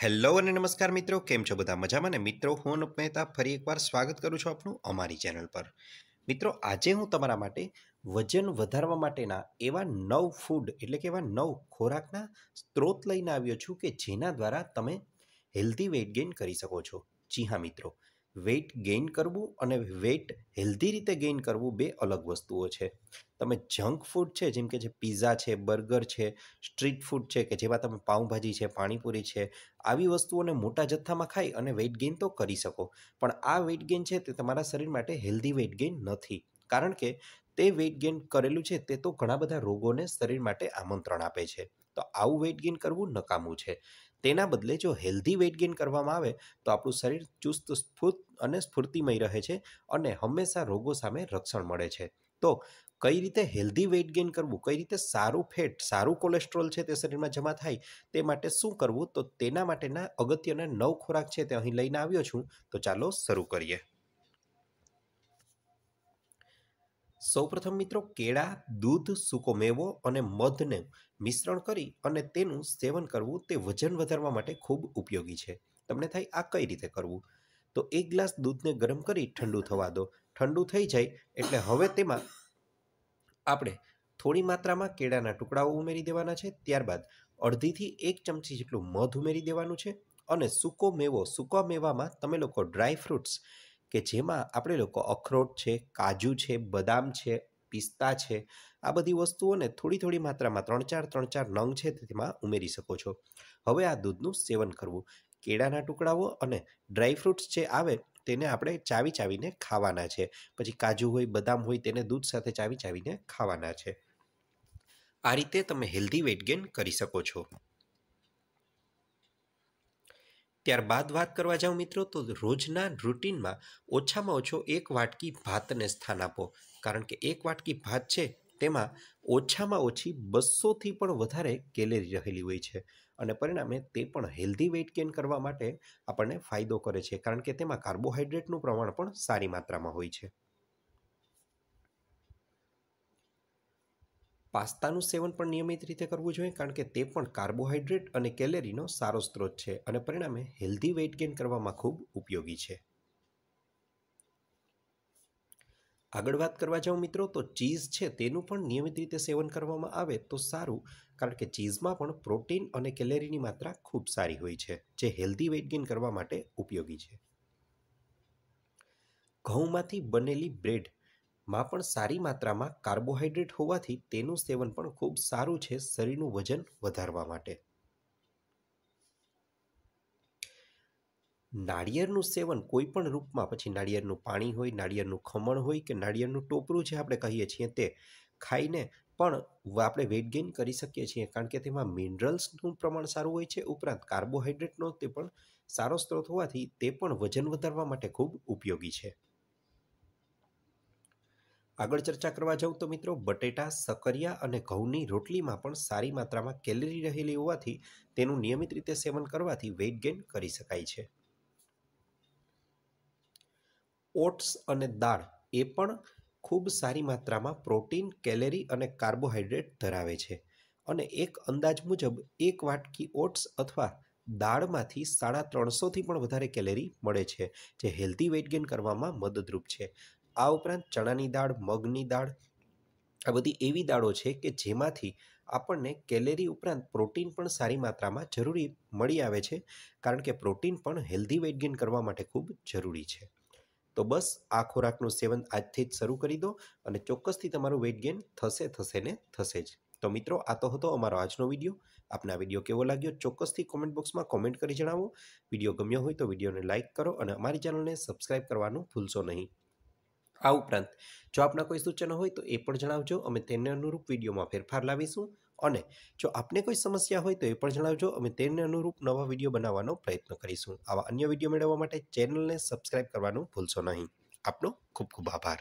hello અને નમસ્કાર મિત્રો કેમ છો બધા મજામાં ને મિત્રો હું અનુપ મહેતા ફરી એકવાર સ્વાગત કરું છું આપનું અમારી ચેનલ પર મિત્રો આજે હું તમારા માટે વજન વધારવા માટેના એવા નવ ફૂડ એટલે કે એવા નવ ખોરાકના સ્ત્રોત લઈને આવ્યો છું કે જેના દ્વારા તમે હેલ્ધી વેઇટ ગેઇન કરી શકો છો જી હા મિત્રો વેઇટ ગેઇન કરવું અને વેઇટ હેલ્ધી રીતે ગેઇન કરવું બે અલગ વસ્તુઓ છે તમે જંક ફૂડ છે જેમ કે જે પીઝા છે બર્ગર છે સ્ટ્રીટ ફૂડ છે કે જેમાં તમે પાઉંભાજી છે પાણીપુરી છે આવી વસ્તુઓને મોટા જથ્થામાં ખાઈ અને વેઇટ ગેઇન તો કરી શકો પણ આ વેઇટ ગેઇન છે તે તમારા શરીર માટે હેલ્ધી વેઇટ ગેઇન નથી કારણ કે તે વેઇટ ગેઇન કરેલું છે તે તો ઘણા બધા રોગોને શરીર માટે આમંત્રણ આપે છે તો આવું વેઇટ ગેઇન કરવું નકામું છે તેના બદલે જો હેલ્ધી વેઇટ ગેઇન કરવામાં આવે તો આપણું શરીર ચુસ્ત સ્ફૂર્ત અને સ્ફૂર્તિમય રહે છે અને હંમેશા રોગો સામે રક્ષણ મળે છે તો કઈ રીતે હેલ્ધી વેઇટ ગેઇન કરવું કઈ રીતે સારું ફેટ સારું કોલેસ્ટ્રોલ છે તે શરીરમાં જમા થાય તે માટે શું કરવું તો તેના માટેના અગત્યના નવ ખોરાક છે તે અહીં લઈને આવ્યો છું તો ચાલો શરૂ કરીએ સૌપ્રથમ મિત્રો કેળા દૂધ સૂકો મેવો અને મધને મિશ્રણ કરી અને તેનું સેવન કરવું તે વજન વધારવા માટે ખૂબ ઉપયોગી છે તમને થાય આ કઈ રીતે કરવું તો એક ગ્લાસ દૂધને ગરમ કરી ઠંડુ થવા દો ઠંડુ થઈ જાય એટલે હવે તેમાં આપણે થોડી માત્રામાં કેળાના ટુકડાઓ ઉમેરી દેવાના છે ત્યારબાદ અડધીથી એક ચમચી જેટલું મધ ઉમેરી દેવાનું છે અને સૂકો મેવો સૂકા મેવામાં તમે લોકો ડ્રાય ફ્રૂટ્સ કે જેમાં આપણે લોકો અખરોટ છે કાજુ છે બદામ છે પિસ્તા છે આ બધી વસ્તુઓને થોડી થોડી માત્રામાં ત્રણ ચાર ત્રણ ચાર નંગ છે તેમાં ઉમેરી શકો છો હવે આ દૂધનું સેવન કરવું કેળાના ટુકડાઓ અને ડ્રાયફ્રૂટ્સ જે આવે તેને આપણે ચાવી ચાવીને ખાવાના છે પછી કાજુ હોય બદામ હોય તેને દૂધ સાથે ચાવી ચાવીને ખાવાના છે આ રીતે તમે હેલ્ધી વેઇટ ગેઇન કરી શકો છો ત્યારબાદ વાત કરવા જાઉં મિત્રો તો રોજના રૂટીનમાં ઓછામાં ઓછો એક વાટકી ભાતને સ્થાન આપો કારણ કે એક વાટકી ભાત છે તેમાં ઓછામાં ઓછી બસોથી પણ વધારે કેલેરી રહેલી હોય છે અને પરિણામે તે પણ હેલ્ધી વેઇટ ગેઇન કરવા માટે આપણને ફાયદો કરે છે કારણ કે તેમાં કાર્બોહાઈડ્રેટનું પ્રમાણ પણ સારી માત્રામાં હોય છે પાસ્તાનું સેવન પણ નિયમિત રીતે કરવું જોઈએ કારણ કે તે પણ કાર્બોહાઈડ્રેટ અને કેલેરીનો સારો સ્ત્રોત છે અને પરિણામે હેલ્ધી વેઇટ ગેઇન કરવામાં ખૂબ ઉપયોગી છે આગળ વાત કરવા જાઉં મિત્રો તો ચીઝ છે તેનું પણ નિયમિત રીતે સેવન કરવામાં આવે તો સારું કારણ કે ચીઝમાં પણ પ્રોટીન અને કેલેરીની માત્રા ખૂબ સારી હોય છે જે હેલ્ધી વેઇટ ગેઇન કરવા માટે ઉપયોગી છે ઘઉંમાંથી બનેલી બ્રેડમાં પણ સારી માત્રામાં કાર્બોહાઈડ્રેટ હોવાથી તેનું સેવન પણ ખૂબ સારું છે શરીરનું વજન વધારવા માટે નાળિયેરનું સેવન કોઈ પણ રૂપમાં પછી નાળિયેરનું પાણી હોય નાળિયેરનું ખમણ હોય કે નાળિયેરનું ટોપરું જે આપણે કહીએ છીએ તે ખાઈને પણ આપણે વેટ ગેઇન કરી શકીએ છીએ કારણ કે તેમાં મિનરલ્સનું પ્રમાણ સારું હોય છે ઉપરાંત કાર્બોહાઈડ્રેટનો તે પણ સારો સ્ત્રોત હોવાથી તે પણ વજન વધારવા માટે ખૂબ ઉપયોગી છે આગળ ચર્ચા કરવા જાઉં તો મિત્રો બટેટા સકરિયા અને ઘઉંની રોટલીમાં પણ સારી માત્રામાં કેલરી રહેલી હોવાથી તેનું નિયમિત રીતે સેવન કરવાથી વેઇટ ગેઇન કરી શકાય છે ઓટ્સ અને દાળ એ પણ ખૂબ સારી માત્રામાં પ્રોટીન કેલેરી અને કાર્બોહાઈડ્રેટ ધરાવે છે અને એક અંદાજ મુજબ એક વાટકી ઓટ્સ અથવા દાળમાંથી સાડા ત્રણસોથી પણ વધારે કેલેરી મળે છે જે હેલ્ધી વેઇટ ગેઇન કરવામાં મદદરૂપ છે આ ઉપરાંત ચણાની દાળ મગની દાળ આ બધી એવી દાળો છે કે જેમાંથી આપણને કેલેરી ઉપરાંત પ્રોટીન પણ સારી માત્રામાં જરૂરી મળી આવે છે કારણ કે પ્રોટીન પણ હેલ્ધી વેઇટ ગેઇન કરવા માટે ખૂબ જરૂરી છે તો બસ આ ખોરાકનું સેવન આજથી જ શરૂ કરી દો અને ચોક્કસથી તમારું વેઇટ ગેઇન થશે થશે ને થશે જ તો મિત્રો આ તો હતો અમારો આજનો વિડીયો આપને આ વિડીયો કેવો લાગ્યો ચોક્કસથી કોમેન્ટ બોક્સમાં કોમેન્ટ કરી જણાવો વિડીયો ગમ્યો હોય તો વિડીયોને લાઇક કરો અને અમારી ચેનલને સબસ્ક્રાઇબ કરવાનું ભૂલશો નહીં આ ઉપરાંત જો આપના કોઈ સૂચનો હોય તો એ પણ જણાવજો અમે તેને અનુરૂપ વિડીયોમાં ફેરફાર લાવીશું અને જો આપને કોઈ સમસ્યા હોય તો એ પણ જણાવજો અમે તેને અનુરૂપ નવા વિડીયો બનાવવાનો પ્રયત્ન કરીશું આવા અન્ય વિડીયો મેળવવા માટે ચેનલને સબસ્ક્રાઈબ કરવાનું ભૂલશો નહીં આપનો ખૂબ ખૂબ આભાર